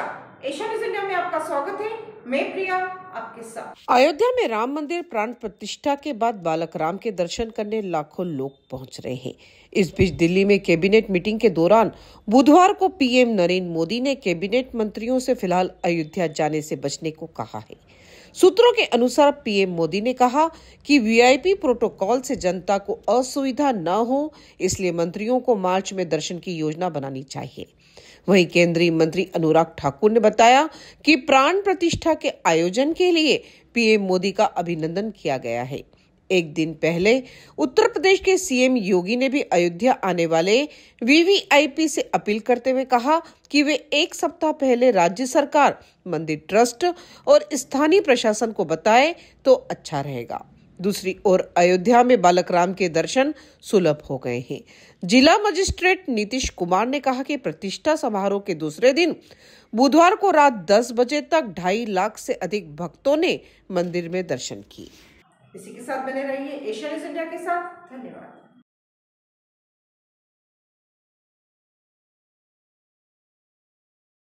नमस्कार news India में आपका स्वागत है मैं प्रिया आपके साथ अयोध्या में राम मंदिर प्राण प्रतिष्ठा के बाद बालक राम के दर्शन करने लाखों लोग पहुंच रहे हैं इस बीच दिल्ली में कैबिनेट मीटिंग के दौरान बुधवार को पीएम नरेंद्र मोदी ने कैबिनेट मंत्रियों से फिलहाल अयोध्या जाने से बचने को कहा है सूत्रों के अनुसार पीएम मोदी ने कहा कि वीआईपी प्रोटोकॉल से जनता को असुविधा न हो इसलिए मंत्रियों को मार्च में दर्शन की योजना बनानी चाहिए वहीं केंद्रीय मंत्री अनुराग ठाकुर ने बताया कि प्राण प्रतिष्ठा प्रतिष्ठा के आयोजन के लिए पीएम मोदी का अभिनंदन किया गया है एक दिन पहले उत्तर प्रदेश के सीएम योगी ने भी अयोध्या आने वाले वीवीआईपी से अपील करते हुए कहा कि वे एक सप्ताह पहले राज्य सरकार मंदिर ट्रस्ट और स्थानीय प्रशासन को बताएं तो अच्छा रहेगा दूसरी ओर अयोध्या में बालक राम के दर्शन सुलभ हो गए हैं जिला मजिस्ट्रेट नीतीश कुमार ने कहा कि प्रतिष्ठा समारोह के दूसरे दिन बुधवार को रात 10 बजे तक ढाई लाख से अधिक भक्तों ने मंदिर में दर्शन किए इसी के साथ बने रहिए एशियन इंडिया के साथ धन्यवाद